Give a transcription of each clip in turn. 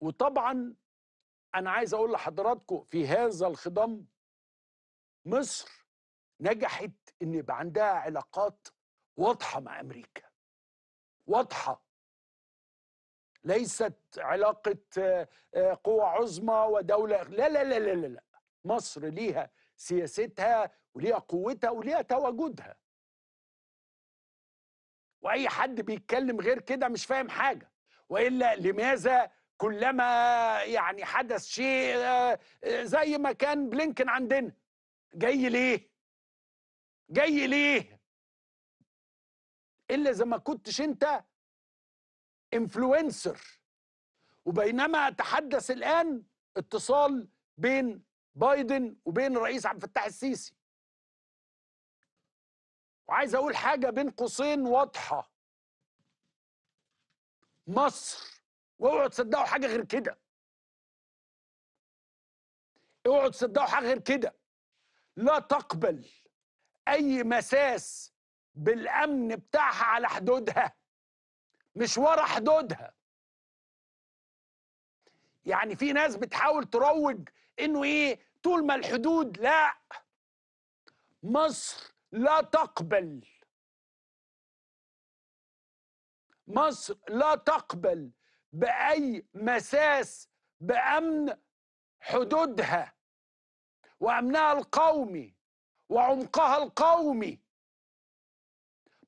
وطبعا انا عايز اقول لحضراتكم في هذا الخضم مصر نجحت ان يبقى عندها علاقات واضحه مع امريكا واضحه ليست علاقه آه، آه، قوى عظمى ودوله لا لا لا لا لا مصر ليها سياستها وليها قوتها وليها تواجدها واي حد بيتكلم غير كده مش فاهم حاجه والا لماذا كلما يعني حدث شيء آه، زي ما كان بلينكن عندنا جاي ليه جاي ليه الا اذا ما كنتش انت انفلونسر وبينما تحدث الان اتصال بين بايدن وبين الرئيس عبد الفتاح السيسي وعايز اقول حاجه بين قوسين واضحه مصر واوعوا تصدقوا حاجه غير كده اوعوا تصدقوا حاجه غير كده لا تقبل اي مساس بالامن بتاعها على حدودها مش ورا حدودها يعني في ناس بتحاول تروج انه ايه طول ما الحدود لا مصر لا تقبل مصر لا تقبل باي مساس بامن حدودها وامنها القومي وعمقها القومي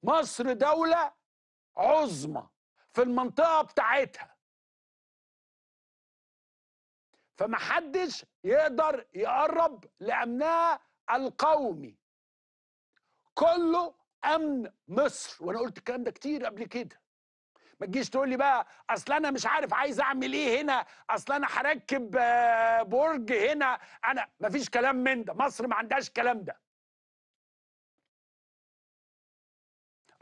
مصر دوله عظمى في المنطقه بتاعتها فمحدش يقدر يقرب لامنها القومي كله امن مصر وانا قلت الكلام ده كتير قبل كده ما تجيش تقول لي بقى اصل انا مش عارف عايز اعمل ايه هنا اصل انا هركب آه، برج هنا انا ما فيش كلام من ده مصر ما عندهاش الكلام ده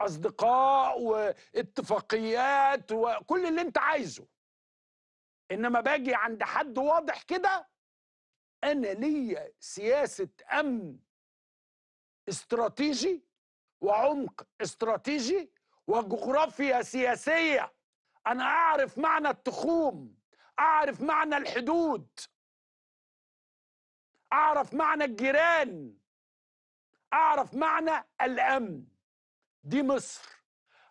اصدقاء واتفاقيات وكل اللي انت عايزه انما باجي عند حد واضح كده انا ليا سياسه امن استراتيجي وعمق استراتيجي وجغرافيا سياسية أنا أعرف معنى التخوم أعرف معنى الحدود أعرف معنى الجيران أعرف معنى الأمن دي مصر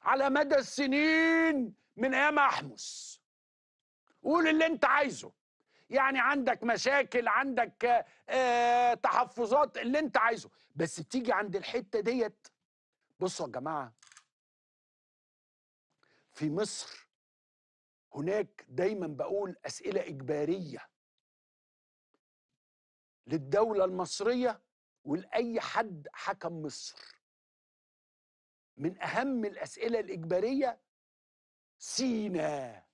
على مدى السنين من أيام أحمس قول اللي أنت عايزه يعني عندك مشاكل عندك آه تحفظات اللي أنت عايزه بس تيجي عند الحتة ديت بصوا يا جماعة في مصر هناك دايما بقول اسئله اجباريه للدوله المصريه ولاي حد حكم مصر من اهم الاسئله الاجباريه سينا